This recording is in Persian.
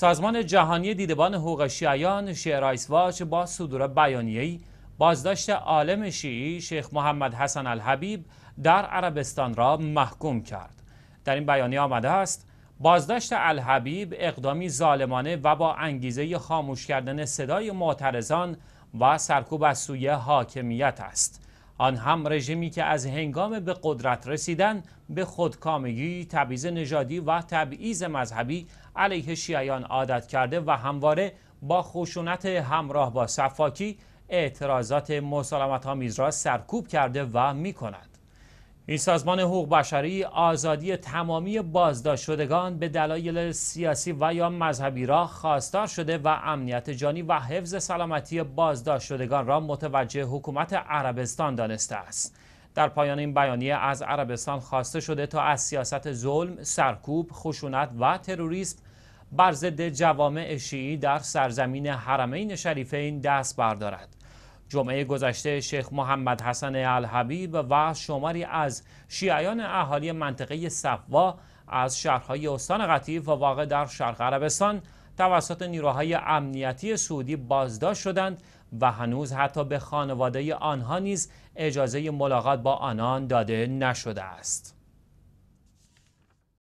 سازمان جهانی دیدبان حقوق شیعیان شیعه رایسواج با صدور بیانیه‌ای بازداشت عالم شیعی شیخ محمد حسن الحبیب در عربستان را محکوم کرد در این بیانیه آمده است بازداشت الحبیب اقدامی ظالمانه و با انگیزه خاموش کردن صدای معترضان و سرکوب از سوی حاکمیت است آن هم رژیمی که از هنگام به قدرت رسیدن به خودکامگی، تبعیض نژادی و تبعیض مذهبی علیه شیعیان عادت کرده و همواره با خشونت همراه با صفاکی اعتراضات مسالمت را سرکوب کرده و می این سازمان حقوق بشری آزادی تمامی بازداشت شدگان به دلایل سیاسی و یا مذهبی را خواستار شده و امنیت جانی و حفظ سلامتی بازداشت شدگان را متوجه حکومت عربستان دانسته است. در پایان این بیانیه از عربستان خواسته شده تا از سیاست ظلم، سرکوب، خشونت و تروریسم بر ضد جوامع شیعی در سرزمین حرمین شریفین دست بردارد. جمعه گذشته شیخ محمد حسن الحبیب و شماری از شیعیان اهالی منطقه صفوا از شهرهای استان قطیف و واقع در شرق عربستان توسط نیروهای امنیتی سعودی بازداشت شدند و هنوز حتی به خانواده آنها نیز اجازه ملاقات با آنان داده نشده است.